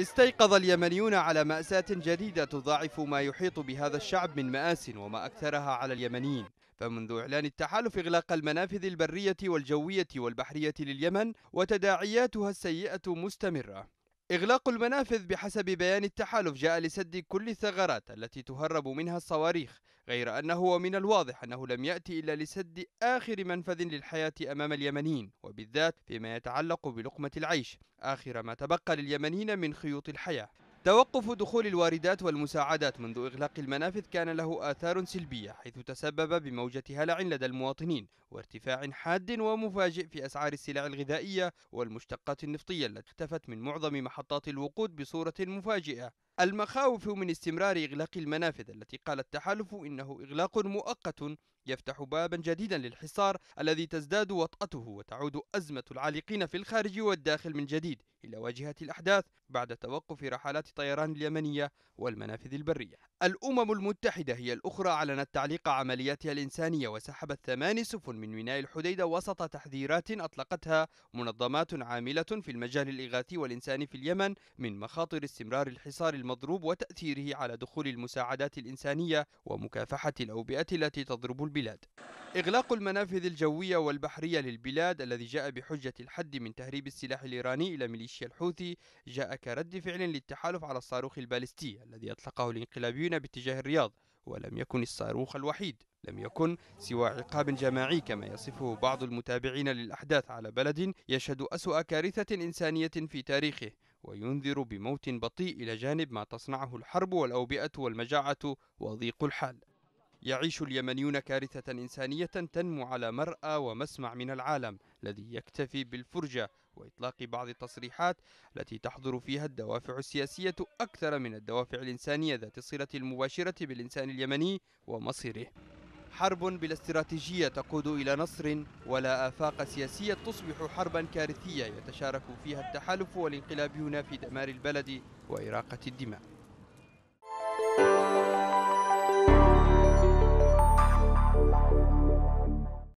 استيقظ اليمنيون على مأساة جديدة تضاعف ما يحيط بهذا الشعب من مآس وما أكثرها على اليمنيين فمنذ إعلان التحالف إغلاق المنافذ البرية والجوية والبحرية لليمن وتداعياتها السيئة مستمرة إغلاق المنافذ بحسب بيان التحالف جاء لسد كل الثغرات التي تهرب منها الصواريخ غير أنه من الواضح أنه لم يأتي إلا لسد آخر منفذ للحياة أمام اليمنيين وبالذات فيما يتعلق بلقمة العيش آخر ما تبقى لليمنيين من خيوط الحياة توقف دخول الواردات والمساعدات منذ إغلاق المنافذ كان له آثار سلبية حيث تسبب بموجة هلع لدى المواطنين وارتفاع حاد ومفاجئ في أسعار السلع الغذائية والمشتقات النفطية التي اختفت من معظم محطات الوقود بصورة مفاجئة المخاوف من استمرار إغلاق المنافذ التي قال التحالف إنه إغلاق مؤقت يفتح بابا جديدا للحصار الذي تزداد وطأته وتعود أزمة العالقين في الخارج والداخل من جديد إلى واجهة الأحداث بعد توقف رحلات طيران اليمنية والمنافذ البرية الأمم المتحدة هي الأخرى أعلنت تعليق عملياتها الإنسانية وسحبت ثمان سفن من ميناء الحديدة وسط تحذيرات أطلقتها منظمات عاملة في المجال الإغاثي والإنساني في اليمن من مخاطر استمرار الحصار الم المضروب وتأثيره على دخول المساعدات الإنسانية ومكافحة الأوبئة التي تضرب البلاد إغلاق المنافذ الجوية والبحرية للبلاد الذي جاء بحجة الحد من تهريب السلاح الإيراني إلى ميليشيا الحوثي جاء كرد فعل للتحالف على الصاروخ البالستي الذي أطلقه الانقلابيون باتجاه الرياض ولم يكن الصاروخ الوحيد لم يكن سوى عقاب جماعي كما يصفه بعض المتابعين للأحداث على بلد يشهد أسوأ كارثة إنسانية في تاريخه وينذر بموت بطيء إلى جانب ما تصنعه الحرب والأوبئة والمجاعة وضيق الحال يعيش اليمنيون كارثة إنسانية تنمو على مرأى ومسمع من العالم الذي يكتفي بالفرجة وإطلاق بعض التصريحات التي تحضر فيها الدوافع السياسية أكثر من الدوافع الإنسانية ذات الصلة المباشرة بالإنسان اليمني ومصيره حرب بلا استراتيجية تقود إلى نصر ولا آفاق سياسية تصبح حربا كارثية يتشارك فيها التحالف والانقلابيون في دمار البلد وإراقة الدماء